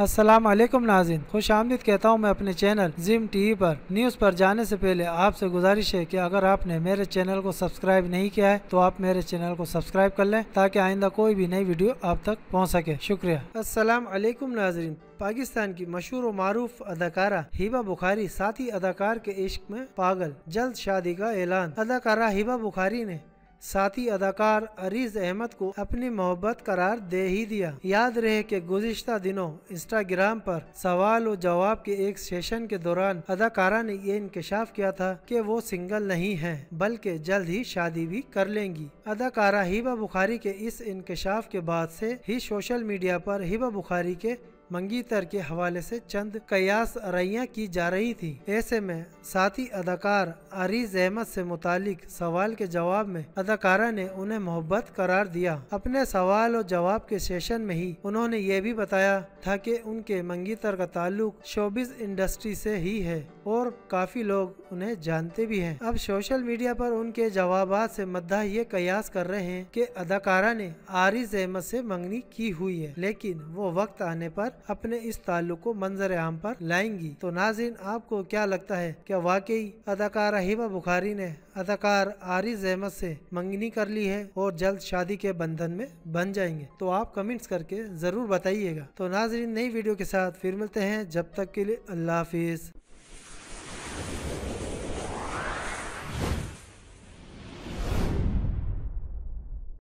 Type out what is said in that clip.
असलम नाजिन खुश आमदीद कहता हूँ मैं अपने चैनल जिम टीवी पर न्यूज़ पर जाने से पहले आपसे गुजारिश है कि अगर आपने मेरे चैनल को सब्सक्राइब नहीं किया है तो आप मेरे चैनल को सब्सक्राइब कर लें ताकि आइंदा कोई भी नई वीडियो आप तक पहुँच सके शुक्रिया असलम नाजरीन पाकिस्तान की मशहूर मरूफ अदाकारा हिबा बुखारी साथी अदाकार के इश्क में पागल जल्द शादी का ऐलान अदाकारा हिबा बुखारी ने साथी अदाकार अरीज अहमद को अपनी मोहब्बत करार दे ही दिया याद रहे कि गुजशत दिनों इंस्टाग्राम पर सवाल और जवाब के एक सेशन के दौरान अदाकारा ने ये इंकशाफ किया था कि वो सिंगल नहीं है बल्कि जल्द ही शादी भी कर लेंगी अदाकारा हिबा बुखारी के इस इंकशाफ के बाद से ही सोशल मीडिया पर हिबा बुखारी के मंगीतर के हवाले से चंद कयास रैया की जा रही थी ऐसे में साथी अदाकार अरीज अहमद से मुतालिक सवाल के जवाब में अदाकारा ने उन्हें मोहब्बत करार दिया अपने सवाल और जवाब के सेशन में ही उन्होंने ये भी बताया था कि उनके मंगीतर का ताल्लुक शोबिस इंडस्ट्री से ही है और काफी लोग उन्हें जानते भी हैं अब सोशल मीडिया पर उनके जवाब से मद्दा ये कयास कर रहे हैं कि अदाकारा ने आरिज अहमद से मंगनी की हुई है लेकिन वो वक्त आने पर अपने इस ताल्लुक को मंजर आम पर लाएंगी तो नाजिन आपको क्या लगता है क्या वाकई अदाकारा हिबा बुखारी ने अदाकार आरिज अहमद से मंगनी कर ली है और जल्द शादी के बंधन में बन जाएंगे तो आप कमेंट्स करके जरूर बताइएगा तो नाजरीन नई वीडियो के साथ फिर मिलते हैं जब तक के लिए अल्लाह हाफिज